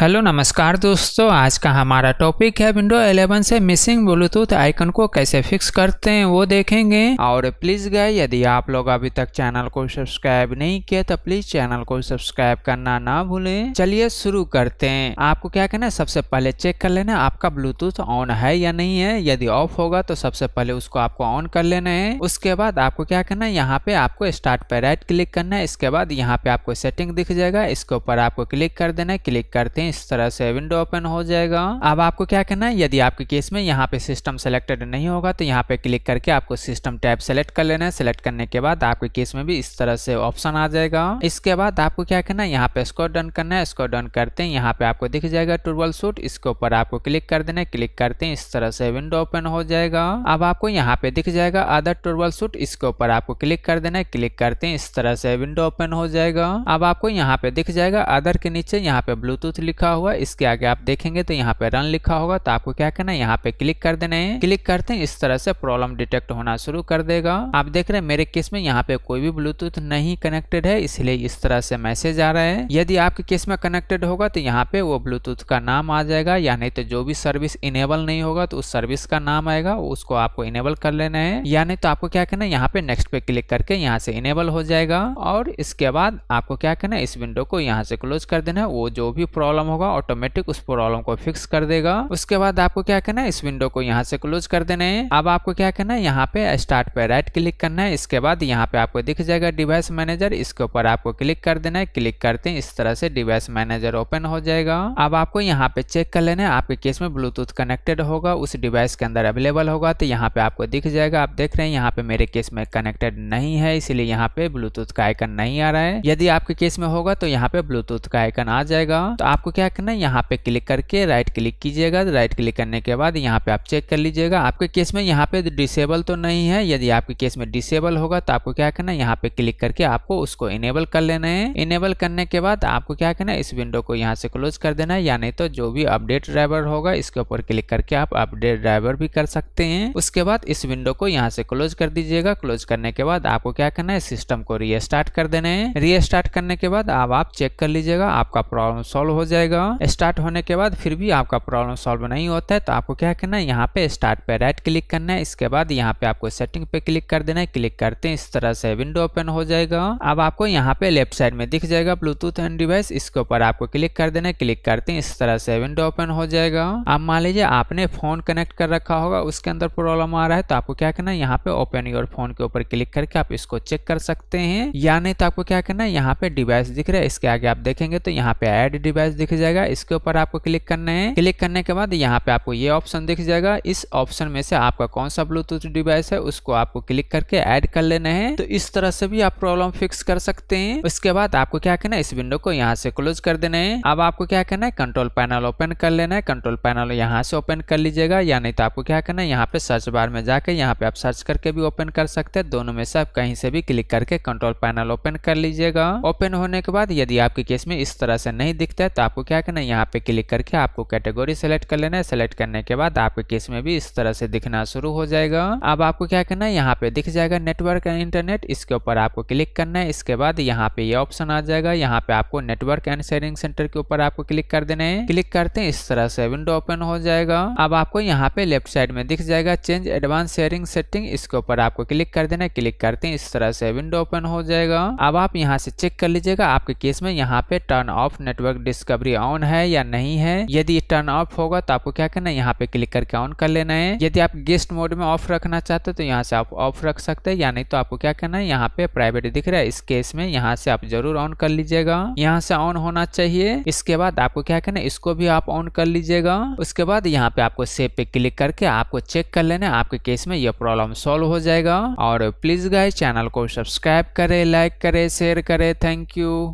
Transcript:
hello नमस्कार दोस्तों आज का हमारा टॉपिक है विंडो 11 से मिसिंग ब्लूटूथ आइकन को कैसे फिक्स करते हैं वो देखेंगे और प्लीज गए यदि आप लोग अभी तक चैनल को सब्सक्राइब नहीं किया तो प्लीज चैनल को सब्सक्राइब करना ना भूलें चलिए शुरू करते हैं आपको क्या करना है सबसे पहले चेक कर लेना आपका ब्लूटूथ ऑन है या नहीं है यदि ऑफ होगा तो सबसे पहले उसको आपको ऑन कर लेना है उसके बाद आपको क्या करना है यहाँ पे आपको स्टार्ट पे राइट क्लिक करना है इसके बाद यहाँ पे आपको सेटिंग दिख जाएगा इसके ऊपर आपको क्लिक कर देना है क्लिक करते हैं हैं इस तरह से विंडो ओपन हो जाएगा अब आपको क्या करना है यदि आपके केस में यहाँ पे सिस्टम सेलेक्टेड नहीं होगा तो यहाँ पे क्लिक करके आपको सिस्टम टैब सेलेक्ट कर लेना है सेलेक्ट करने के बाद आपके केस में भी इस तरह से ऑप्शन आ जाएगा इसके बाद आपको क्या करना है यहाँ पे स्कोर डन करना है स्कोर डन करते हैं यहाँ पे आपको दिख जाएगा टूबल सूट इसके ऊपर आपको क्लिक कर देना है क्लिक करते हैं इस तरह से विंडो ओपन हो जाएगा अब आपको यहाँ पे दिख जाएगा अदर टूबल सूट इसके ऊपर आपको क्लिक कर देना है क्लिक करते हैं इस तरह से विंडो ओपन हो जाएगा अब आपको यहाँ पे दिख जाएगा अदर के नीचे यहाँ पे ब्लूटूथ लिख लिखा हुआ है इसके आगे आप देखेंगे तो यहाँ पे रन लिखा होगा तो आपको क्या करना है यहाँ पे क्लिक कर देना है क्लिक करते हैं इस तरह से प्रॉब्लम डिटेक्ट होना शुरू कर देगा आप देख रहे हैं मेरे केस में यहाँ पे कोई भी ब्लूटूथ नहीं कनेक्टेड है इसलिए इस तरह से मैसेज आ रहा है यदि आपके केस में कनेक्टेड होगा तो यहाँ पे वो ब्लूटूथ का नाम आ जाएगा या नहीं तो जो भी सर्विस इनेबल नहीं होगा तो उस सर्विस का नाम आएगा उसको आपको इनेबल कर लेना है या नहीं तो आपको क्या करना है यहाँ पे नेक्स्ट पे क्लिक करके यहाँ से इनेबल हो जाएगा और इसके बाद आपको क्या करना है इस विंडो को यहाँ से क्लोज कर देना है वो जो भी प्रॉब्लम प्रॉब्लम होगा ऑटोमेटिक उस प्रॉब्लम को फिक्स कर देगा उसके बाद आपको क्या करना है इस विंडो को यहाँ से क्लोज कर देना है अब आपको क्या करना है यहाँ पे स्टार्ट पे राइट क्लिक करना है इसके बाद यहाँ पे आपको दिख जाएगा डिवाइस मैनेजर इसके ऊपर आपको क्लिक कर देना है क्लिक करते हैं इस तरह से डिवाइस मैनेजर ओपन हो जाएगा अब आपको यहाँ पे चेक कर लेना है आपके केस में ब्लूटूथ कनेक्टेड होगा उस डिवाइस के अंदर अवेलेबल होगा तो यहाँ पे आपको दिख जाएगा आप देख रहे हैं यहाँ पे मेरे केस में कनेक्टेड नहीं है इसलिए यहाँ पे ब्लूटूथ का आइकन नहीं आ रहा है यदि आपके केस में होगा तो यहाँ पे ब्लूटूथ का आइकन आ जाएगा तो आपको क्या करना है यहाँ पे क्लिक करके राइट क्लिक कीजिएगा राइट क्लिक करने के बाद यहाँ पे आप चेक कर लीजिएगा आपके केस में यहाँ पे डिसेबल तो नहीं है यदि आपके केस में डिसेबल होगा तो आपको क्या करना है यहाँ पे क्लिक करके आपको उसको इनेबल कर लेना है इनेबल करने के बाद आपको क्या करना है इस विंडो को यहाँ से क्लोज कर देना है या नहीं तो जो भी अपडेट ड्राइवर होगा इसके ऊपर क्लिक करके आप अपडेट ड्राइवर भी कर सकते हैं उसके बाद इस विंडो को यहाँ से क्लोज कर दीजिएगा क्लोज करने के बाद आपको क्या करना है सिस्टम को रीस्टार्ट कर देना है रीस्टार्ट करने के बाद अब आप चेक कर लीजिएगा आपका प्रॉब्लम सॉल्व हो जाएगा जाएगा स्टार्ट होने के बाद फिर भी आपका प्रॉब्लम सॉल्व नहीं होता है तो आपको क्या करना है यहाँ पे स्टार्ट पे राइट क्लिक करना है इसके बाद यहाँ पे आपको सेटिंग पे क्लिक कर देना है क्लिक करते हैं इस तरह से विंडो ओपन हो जाएगा अब आपको यहाँ पे लेफ्ट साइड में दिख जाएगा ब्लूटूथ एंड डिवाइस इसके ऊपर आपको क्लिक कर देना है क्लिक करते हैं इस तरह से विंडो ओपन हो जाएगा अब मान लीजिए आपने फोन कनेक्ट कर रखा होगा उसके अंदर प्रॉब्लम आ रहा है तो आपको क्या करना है यहाँ पे ओपन योर फोन के ऊपर क्लिक करके आप इसको चेक कर सकते हैं या नहीं तो आपको क्या करना है यहाँ पे डिवाइस दिख रहा है इसके आगे आप देखेंगे तो यहाँ पे एड डिवाइस दिख जाएगा इसके ऊपर आपको क्लिक करना है क्लिक करने के बाद यहाँ पे आपको ये ऑप्शन दिख जाएगा इस ऑप्शन में से आपका कौन सा ब्लूटूथ डिवाइस है उसको आपको क्लिक करके ऐड कर लेना है तो इस तरह से भी आप प्रॉब्लम फिक्स कर सकते हैं उसके बाद आपको क्या करना है इस विंडो को यहाँ से क्लोज कर देना है अब आपको क्या करना है कंट्रोल पैनल ओपन कर लेना है कंट्रोल पैनल यहाँ से ओपन कर लीजिएगा या नहीं तो आपको क्या करना है यहाँ पे सर्च बार में जाकर यहाँ पे आप सर्च करके भी ओपन कर सकते हैं दोनों में से आप कहीं से भी क्लिक करके कंट्रोल पैनल ओपन कर लीजिएगा ओपन होने के बाद यदि आपके केस में इस तरह से नहीं दिखता है तो आपको क्या करना है यहाँ पे क्लिक करके आपको कैटेगोरी सेलेक्ट कर लेना है सेलेक्ट करने के बाद आपके केस में भी इस तरह से दिखना शुरू हो जाएगा अब आपको क्या करना है यहाँ पे दिख जाएगा नेटवर्क एंड इंटरनेट इसके ऊपर आपको क्लिक करना है इसके बाद यहाँ पे ये यह ऑप्शन आ जाएगा यहाँ पे आपको नेटवर्क एंड शेयरिंग सेंटर के ऊपर आपको क्लिक कर देना है क्लिक करते हैं इस तरह से विंडो ओपन हो जाएगा अब आपको यहाँ पे लेफ्ट साइड में दिख जाएगा चेंज एडवांस शेयरिंग सेटिंग इसके ऊपर आपको क्लिक कर देना है क्लिक करते हैं इस तरह से विंडो ओपन हो जाएगा अब आप यहाँ से चेक कर लीजिएगा आपके केस में यहाँ पे turn off network discovery delivery on है या नहीं है यदि टर्न ऑफ होगा तो आपको क्या करना है यहाँ पे क्लिक करके ऑन कर लेना है यदि आप गेस्ट मोड में ऑफ रखना चाहते हैं तो यहाँ से आप ऑफ रख सकते हैं या नहीं तो आपको क्या करना है यहाँ पे प्राइवेट दिख रहा है इस केस में यहाँ से आप जरूर ऑन कर लीजिएगा यहाँ से ऑन होना चाहिए इसके बाद आपको क्या करना है इसको भी आप ऑन कर लीजिएगा उसके बाद यहाँ पे आपको सेव पे क्लिक करके आपको चेक कर लेना है आपके केस में यह प्रॉब्लम सॉल्व हो जाएगा और प्लीज गाय चैनल को सब्सक्राइब करे लाइक करे शेयर करे थैंक यू